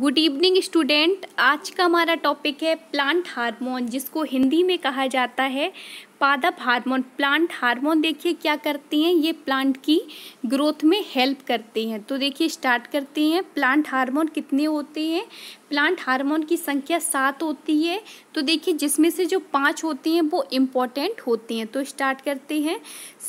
good evening student आज का हमारा टॉपिक है प्लांट हार्मोन जिसको हिंदी में कहा जाता है पादप हार्मोन प्लांट हार्मोन देखिए क्या करते हैं ये प्लांट की ग्रोथ में हेल्प करते हैं तो देखिए स्टार्ट करते हैं प्लांट हार्मोन कितने होते हैं प्लांट हार्मोन की संख्या सात होती है तो देखिए जिसमें से जो पाँच होते हैं वो इम्पॉर्टेंट होते हैं तो स्टार्ट करते हैं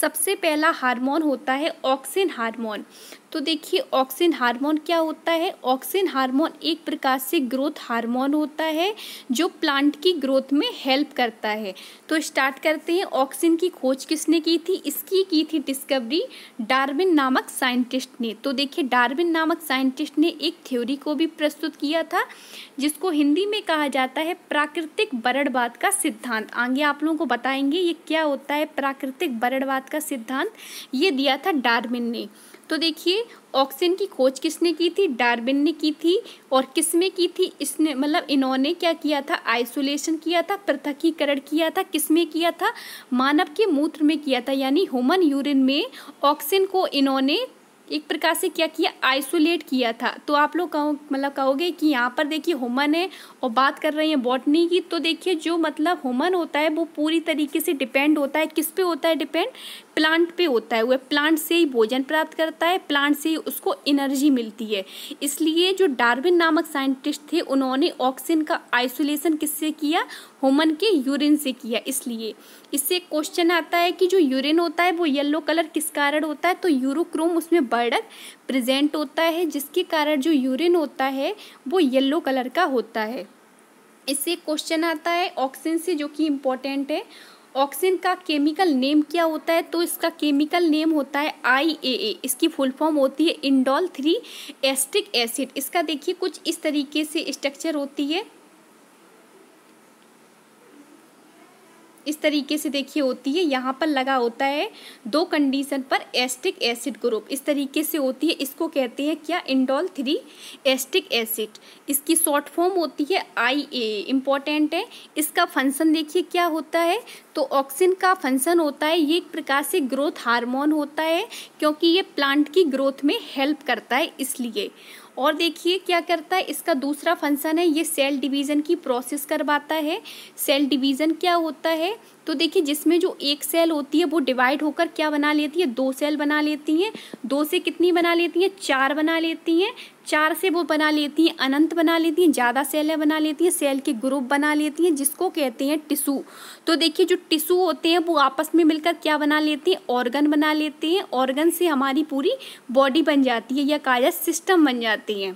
सबसे पहला हार्मोन होता है ऑक्सीन हार्मोन तो देखिए ऑक्सीन हार्मोन क्या होता है ऑक्सीन हार्मोन एक प्रकार से ग्रोथ हार्मोन होता है जो प्लांट की ग्रोथ में हेल्प करता है तो स्टार्ट कर सकते हैं ऑक्सीजन की खोज किसने की थी इसकी की थी डिस्कवरी डार्विन नामक साइंटिस्ट ने तो देखिए डार्विन नामक साइंटिस्ट ने एक थ्योरी को भी प्रस्तुत किया था जिसको हिंदी में कहा जाता है प्राकृतिक बरड़वाद का सिद्धांत आगे आप लोगों को बताएंगे ये क्या होता है प्राकृतिक बरड़वाद का सिद्धांत ये दिया था डार्विन ने तो देखिए ऑक्सीजन की खोज किसने की थी डार्विन ने की थी और किसमें की थी इसने मतलब इन्होंने क्या किया था आइसोलेशन किया था पृथकीकरण किया था किसमें किया था मानव के मूत्र में किया था यानी ह्यूमन यूरिन में ऑक्सीजन को इन्होंने एक प्रकार से क्या किया आइसोलेट किया था तो आप लोग कहो मतलब कहोगे कि यहाँ पर देखिए होमन है और बात कर रहे हैं बॉटनी की तो देखिए जो मतलब हुमन होता है वो पूरी तरीके से डिपेंड होता है किस पे होता है डिपेंड प्लांट पे होता है वह प्लांट से ही भोजन प्राप्त करता है प्लांट से ही उसको एनर्जी मिलती है इसलिए जो डार्विन नामक साइंटिस्ट थे उन्होंने ऑक्सीजन का आइसोलेशन किससे किया होमन के यूरिन से किया इसलिए इससे क्वेश्चन आता है कि जो यूरिन होता है वो येलो कलर किस कारण होता है तो यूरोक्रोम उसमें बर्डक प्रेजेंट होता है जिसके कारण जो यूरिन होता है वो येल्लो कलर का होता है इससे क्वेश्चन आता है ऑक्सीजन से जो कि इम्पोर्टेंट है ऑक्सीजन का केमिकल नेम क्या होता है तो इसका केमिकल नेम होता है आई ए ए इसकी फुल फॉर्म होती है इंडोल थ्री एस्टिक एसिड इसका देखिए कुछ इस तरीके से स्ट्रक्चर होती है इस तरीके से देखिए होती है यहाँ पर लगा होता है दो कंडीशन पर एस्टिक एसिड ग्रुप इस तरीके से होती है इसको कहते हैं क्या इंडोल थ्री एस्टिक एसिड इसकी शॉर्ट फॉर्म होती है आई ए इम्पॉर्टेंट है इसका फंक्शन देखिए क्या होता है तो ऑक्सीजन का फंक्शन होता है ये एक प्रकार से ग्रोथ हार्मोन होता है क्योंकि ये प्लांट की ग्रोथ में हेल्प करता है इसलिए और देखिए क्या करता है इसका दूसरा फंक्शन है ये सेल डिवीज़न की प्रोसेस करवाता है सेल डिवीज़न क्या होता है तो देखिए जिसमें जो एक सेल होती है वो डिवाइड होकर क्या बना लेती है दो सेल बना लेती हैं दो से कितनी बना लेती हैं चार बना लेती हैं चार से वो बना लेती हैं अनंत बना लेती हैं ज़्यादा सेलें बना लेती हैं सेल के ग्रुप बना लेती हैं जिसको कहते हैं टिशू तो देखिए जो टिशू होते हैं वो आपस में मिलकर क्या बना लेते हैं ऑर्गन बना लेते हैं ऑर्गन से हमारी पूरी बॉडी बन जाती है या काया सिस्टम बन जाती है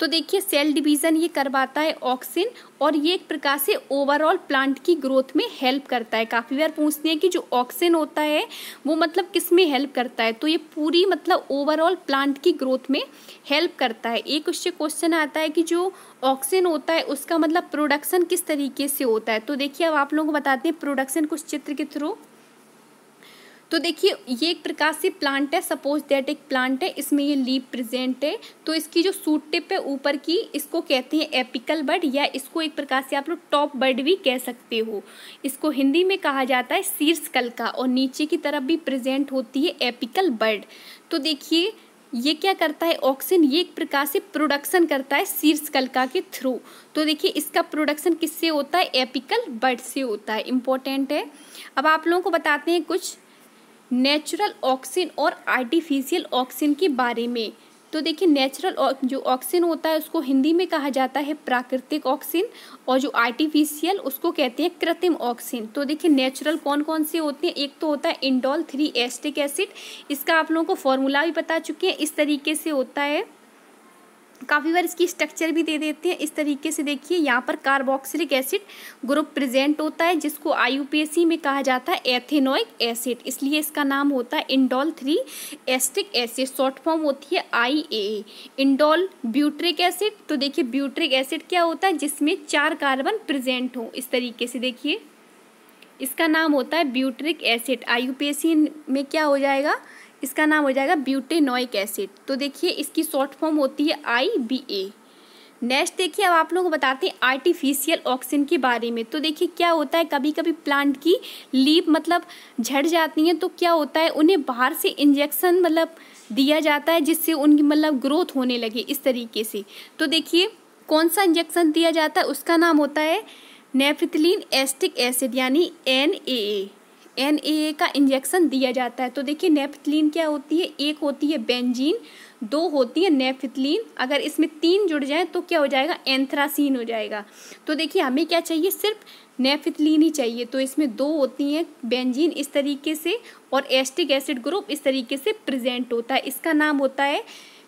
तो देखिए सेल डिवीज़न ये करवाता है ऑक्सिन और ये एक प्रकार से ओवरऑल प्लांट की ग्रोथ में हेल्प करता है काफ़ी बार पूछते हैं कि जो ऑक्सिन होता है वो मतलब किस में हेल्प करता है तो ये पूरी मतलब ओवरऑल प्लांट की ग्रोथ में हेल्प करता है एक उससे क्वेश्चन आता है कि जो ऑक्सिन होता है उसका मतलब प्रोडक्शन किस तरीके से होता है तो देखिए अब आप लोगों को बताते हैं प्रोडक्शन कुछ चित्र के थ्रू तो देखिए ये एक प्रकार से प्लांट है सपोज दैट एक प्लांट है इसमें ये लीप प्रेजेंट है तो इसकी जो सूट टिप है ऊपर की इसको कहते हैं एपिकल बर्ड या इसको एक प्रकार से आप लोग टॉप बर्ड भी कह सकते हो इसको हिंदी में कहा जाता है कल का और नीचे की तरफ भी प्रेजेंट होती है एपिकल बर्ड तो देखिए ये क्या करता है ऑक्सीजन ये एक प्रकार से प्रोडक्शन करता है शीर्ष कलका के थ्रू तो देखिए इसका प्रोडक्शन किससे होता है एपिकल बर्ड से होता है इम्पोर्टेंट है अब आप लोगों को बताते हैं कुछ नेचुरल ऑक्सीन और आर्टिफिशियल ऑक्सीन के बारे में तो देखिए नेचुरल जो ऑक्सीन होता है उसको हिंदी में कहा जाता है प्राकृतिक ऑक्सीन और जो आर्टिफिशियल उसको कहते हैं कृत्रिम ऑक्सीन तो देखिए नेचुरल कौन कौन से होते हैं एक तो होता है इंडोल थ्री एस्टिक एसिड इसका आप लोगों को फॉर्मूला भी बता चुके हैं इस तरीके से होता है काफ़ी बार इसकी स्ट्रक्चर भी दे देते हैं इस तरीके से देखिए यहाँ पर कार्बोक्सिलिक एसिड ग्रुप प्रेजेंट होता है जिसको आई में कहा जाता है एथेनोइक एसिड इसलिए इसका नाम होता है indole three acetic acid short form होती है I A indole butyric acid तो देखिए ब्यूट्रिक एसिड क्या होता है जिसमें चार कार्बन प्रजेंट हो इस तरीके से देखिए इसका नाम होता है ब्यूट्रिक एसिड आई में क्या हो जाएगा इसका नाम हो जाएगा ब्यूटेनोइक एसिड तो देखिए इसकी शॉर्ट फॉर्म होती है आई बी ए नेक्स्ट देखिए अब आप लोगों को बताते हैं आर्टिफिशियल ऑक्सीजन के बारे में तो देखिए क्या होता है कभी कभी प्लांट की लीप मतलब झड़ जाती हैं तो क्या होता है उन्हें बाहर से इंजेक्शन मतलब दिया जाता है जिससे उनकी मतलब ग्रोथ होने लगे इस तरीके से तो देखिए कौन सा इंजेक्शन दिया जाता है उसका नाम होता है नेफिथिलीन एस्टिक एसिड यानी एन ए ए एन का इंजेक्शन दिया जाता है तो देखिए नेपथिलीन क्या होती है एक होती है बेंजीन दो होती है नेफिथलीन अगर इसमें तीन जुड़ जाए तो क्या हो जाएगा एंथ्रासीन हो जाएगा तो देखिए हमें क्या चाहिए सिर्फ नेफिथलीन ही चाहिए तो इसमें दो होती हैं बेंजीन इस तरीके से और एस्टिक एसिड ग्रुप इस तरीके से प्रेजेंट होता है इसका नाम होता है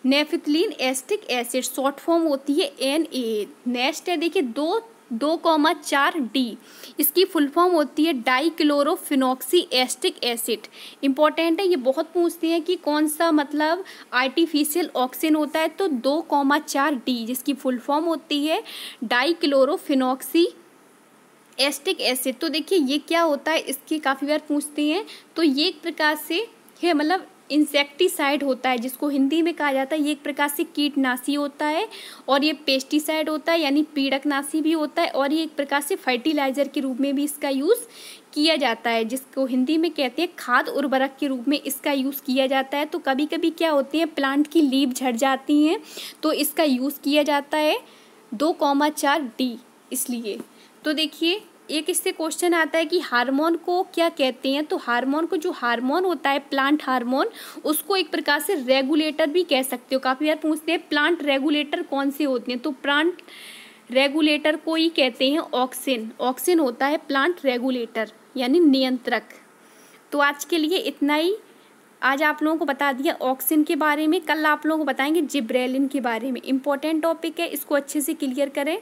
naphthalene acetic acid short form होती है एन ए नेक्स्ट है देखिए दो दो कौमा चार डी इसकी फुल फॉर्म होती है डाइक्लोरोफिनॉक्सी एस्टिक एसिड इंपॉर्टेंट है ये बहुत पूछते हैं कि कौन सा मतलब आर्टिफिशियल ऑक्सीजन होता है तो दो कौमा चार डी जिसकी फुल फॉर्म होती है डाइक्लोरोफिनॉक्सी एस्टिक एसिड तो देखिए ये क्या होता है इसके काफ़ी बार पूछते हैं तो ये एक प्रकार से है मतलब इंसेक्टिसाइड होता है जिसको हिंदी में कहा जाता है ये एक प्रकार से कीटनाशी होता है और ये पेस्टिसाइड होता है यानी पीड़कनाशी भी होता है और ये एक प्रकार से फर्टिलाइज़र के रूप में भी इसका यूज़ किया जाता है जिसको हिंदी में कहते हैं खाद उर्वरक के रूप में इसका यूज़ किया जाता है तो कभी कभी क्या होते हैं प्लांट की लीव झड़ जाती हैं तो इसका यूज़ किया जाता है दो कौमा चार डी इसलिए तो देखिए एक इससे क्वेश्चन आता है कि हार्मोन को क्या कहते हैं तो हार्मोन को जो हार्मोन होता है प्लांट हार्मोन उसको एक प्रकार से रेगुलेटर भी कह सकते हो काफ़ी बार पूछते हैं प्लांट रेगुलेटर कौन से होते हैं तो प्लांट रेगुलेटर को ही कहते हैं ऑक्सीन ऑक्सीन होता है प्लांट रेगुलेटर यानी नियंत्रक तो आज के लिए इतना ही आज आप लोगों को बता दिया ऑक्सीन के बारे में कल आप लोगों को बताएंगे जिब्रेलिन के बारे में इंपॉर्टेंट टॉपिक है इसको अच्छे से क्लियर करें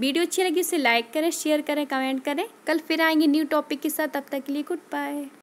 वीडियो अच्छी लगी उसे लाइक करें शेयर करें कमेंट करें कल फिर आएंगे न्यू टॉपिक के साथ तब तक के लिए गुड बाय